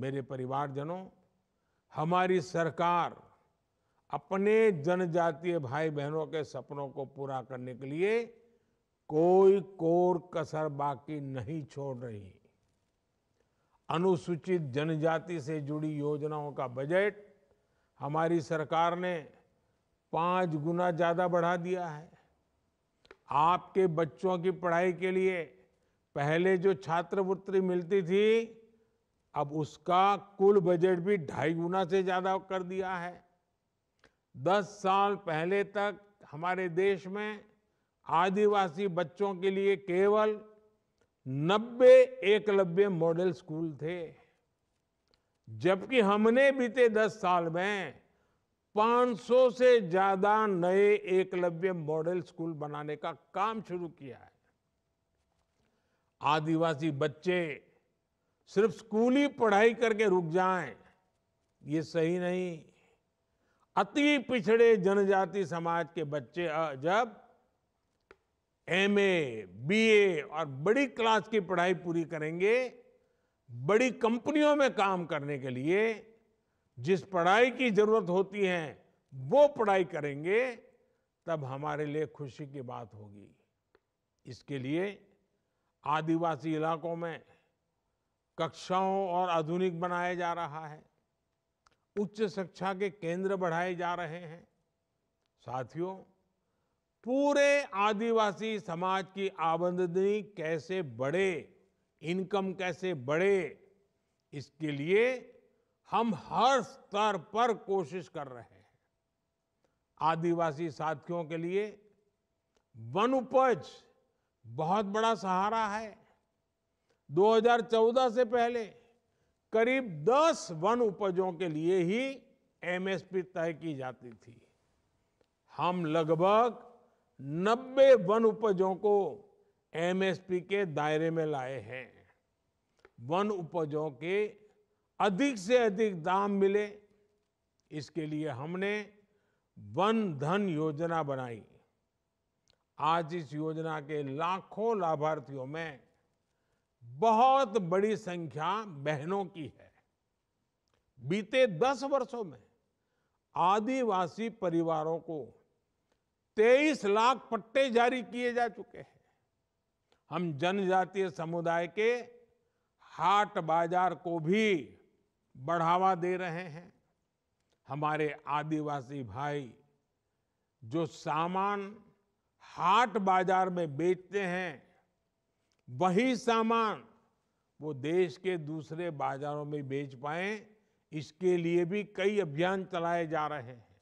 मेरे परिवारजनों हमारी सरकार अपने जनजातीय भाई बहनों के सपनों को पूरा करने के लिए कोई कोर कसर बाकी नहीं छोड़ रही अनुसूचित जनजाति से जुड़ी योजनाओं का बजट हमारी सरकार ने पाँच गुना ज़्यादा बढ़ा दिया है आपके बच्चों की पढ़ाई के लिए पहले जो छात्रवृत्ति मिलती थी अब उसका कुल बजट भी ढाई गुना से ज़्यादा कर दिया है दस साल पहले तक हमारे देश में आदिवासी बच्चों के लिए केवल नब्बे एकलव्य मॉडल स्कूल थे जबकि हमने बीते दस साल में 500 से ज़्यादा नए एकलव्य मॉडल स्कूल बनाने का काम शुरू किया है आदिवासी बच्चे सिर्फ स्कूली पढ़ाई करके रुक जाएं ये सही नहीं अति पिछड़े जनजाति समाज के बच्चे जब एम ए बी ए और बड़ी क्लास की पढ़ाई पूरी करेंगे बड़ी कंपनियों में काम करने के लिए जिस पढ़ाई की जरूरत होती है वो पढ़ाई करेंगे तब हमारे लिए खुशी की बात होगी इसके लिए आदिवासी इलाकों में कक्षाओं और आधुनिक बनाया जा रहा है उच्च शिक्षा के केंद्र बढ़ाए जा रहे हैं साथियों पूरे आदिवासी समाज की आमदनी कैसे बढ़े इनकम कैसे बढ़े इसके लिए हम हर स्तर पर कोशिश कर रहे हैं आदिवासी साथियों के लिए वन उपज बहुत बड़ा सहारा है 2014 से पहले करीब 10 वन उपजों के लिए ही एमएसपी तय की जाती थी हम लगभग 90 वन उपजों को एमएसपी के दायरे में लाए हैं वन उपजों के अधिक से अधिक दाम मिले इसके लिए हमने वन धन योजना बनाई आज इस योजना के लाखों लाभार्थियों में बहुत बड़ी संख्या बहनों की है बीते दस वर्षों में आदिवासी परिवारों को 23 लाख पट्टे जारी किए जा चुके हैं हम जनजातीय समुदाय के हाट बाजार को भी बढ़ावा दे रहे हैं हमारे आदिवासी भाई जो सामान हाट बाजार में बेचते हैं वही सामान वो देश के दूसरे बाजारों में बेच पाए इसके लिए भी कई अभियान चलाए जा रहे हैं